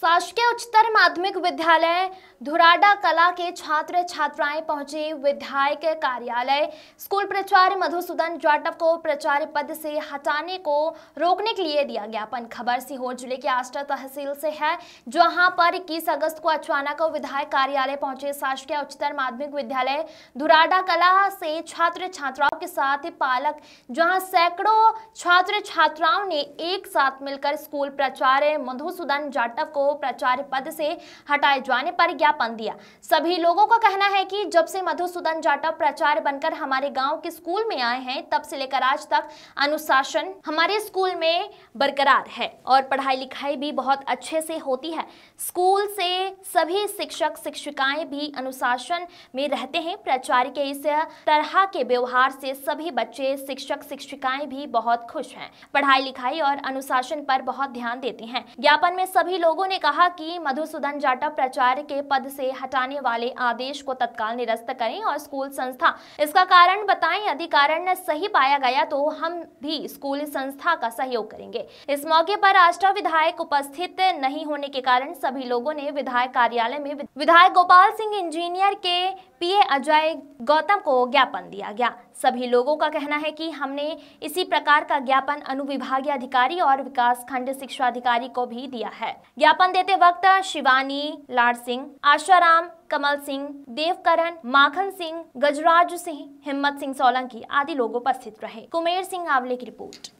शासकीय उच्चतर माध्यमिक विद्यालय धुराडा कला के छात्र छात्राएं पहुंचे विधायक कार्यालय स्कूल प्रचार मधुसूदन जाटव को प्रचार पद से हटाने को रोकने के लिए दिया ज्ञापन खबर सीहोर जिले के आष्टा तहसील से है जहां पर इक्कीस अगस्त को अचानक विधायक कार्यालय पहुंचे शासकीय उच्चतर माध्यमिक विद्यालय धुराडा कला से छात्र छात्राओं के साथ पालक जहाँ सैकड़ों छात्र छात्राओं ने एक साथ मिलकर स्कूल प्राचार्य मधुसूदन जाटव को प्राचार्य पद से हटाए जाने पर ज्ञापन दिया सभी लोगों का कहना है कि जब से मधुसूदन जाटव प्राचार्य बनकर हमारे गाँव के स्कूल में आए हैं तब से लेकर आज तक अनुशासन हमारे स्कूल में बरकरार है और पढ़ाई लिखाई भी बहुत अच्छे से होती है स्कूल से सभी शिक्षक शिक्षिकाएं भी अनुशासन में रहते हैं प्राचार्य के इस तरह के व्यवहार से सभी बच्चे शिक्षक शिक्षिकाएं भी बहुत खुश हैं पढ़ाई लिखाई और अनुशासन पर बहुत ध्यान देते हैं ज्ञापन में सभी लोगों ने कहा कि मधुसूदन जाटव प्राचार्य के पद से हटाने वाले आदेश को तत्काल निरस्त करें और स्कूल संस्था इसका कारण बताएं यदि कारण सही पाया गया तो हम भी स्कूल संस्था का सहयोग करेंगे इस मौके पर राष्ट्र विधायक उपस्थित नहीं होने के कारण सभी लोगों ने विधायक कार्यालय में विधायक गोपाल सिंह इंजीनियर के पीए अजय गौतम को ज्ञापन दिया गया सभी लोगों का कहना है कि हमने इसी प्रकार का ज्ञापन अनुविभागीय अधिकारी और विकास खंड शिक्षा अधिकारी को भी दिया है ज्ञापन ज्ञापन देते वक्त शिवानी लाड सिंह आशाराम कमल सिंह देवकरण माखन सिंह गजराज सिंह हिम्मत सिंह सोलंकी आदि लोग उपस्थित रहे कुमेर सिंह आवले की रिपोर्ट